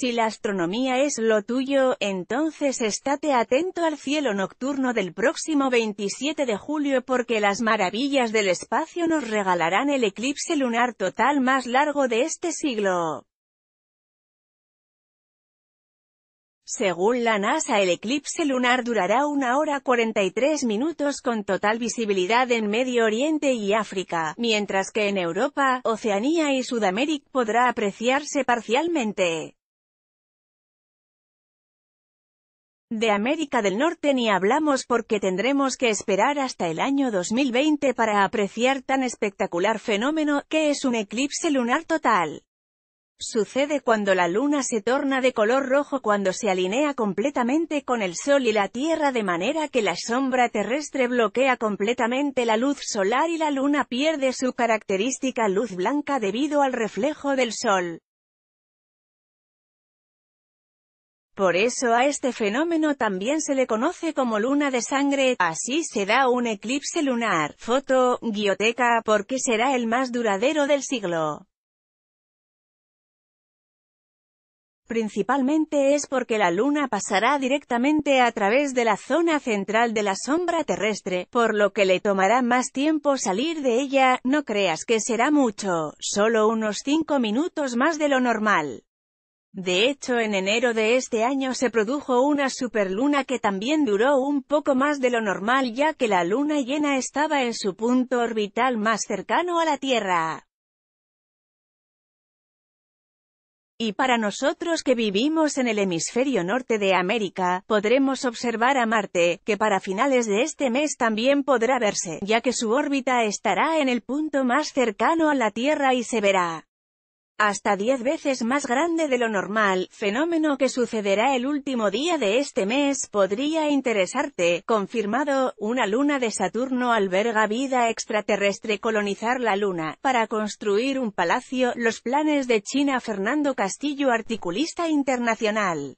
Si la astronomía es lo tuyo, entonces estate atento al cielo nocturno del próximo 27 de julio porque las maravillas del espacio nos regalarán el eclipse lunar total más largo de este siglo. Según la NASA el eclipse lunar durará una hora 43 minutos con total visibilidad en Medio Oriente y África, mientras que en Europa, Oceanía y Sudamérica podrá apreciarse parcialmente. De América del Norte ni hablamos porque tendremos que esperar hasta el año 2020 para apreciar tan espectacular fenómeno, que es un eclipse lunar total. Sucede cuando la luna se torna de color rojo cuando se alinea completamente con el sol y la tierra de manera que la sombra terrestre bloquea completamente la luz solar y la luna pierde su característica luz blanca debido al reflejo del sol. Por eso a este fenómeno también se le conoce como luna de sangre, así se da un eclipse lunar, foto, guioteca, porque será el más duradero del siglo. Principalmente es porque la luna pasará directamente a través de la zona central de la sombra terrestre, por lo que le tomará más tiempo salir de ella, no creas que será mucho, solo unos 5 minutos más de lo normal. De hecho en enero de este año se produjo una superluna que también duró un poco más de lo normal ya que la luna llena estaba en su punto orbital más cercano a la Tierra. Y para nosotros que vivimos en el hemisferio norte de América, podremos observar a Marte, que para finales de este mes también podrá verse, ya que su órbita estará en el punto más cercano a la Tierra y se verá hasta 10 veces más grande de lo normal, fenómeno que sucederá el último día de este mes, podría interesarte, confirmado, una luna de Saturno alberga vida extraterrestre colonizar la luna, para construir un palacio, los planes de China Fernando Castillo articulista internacional.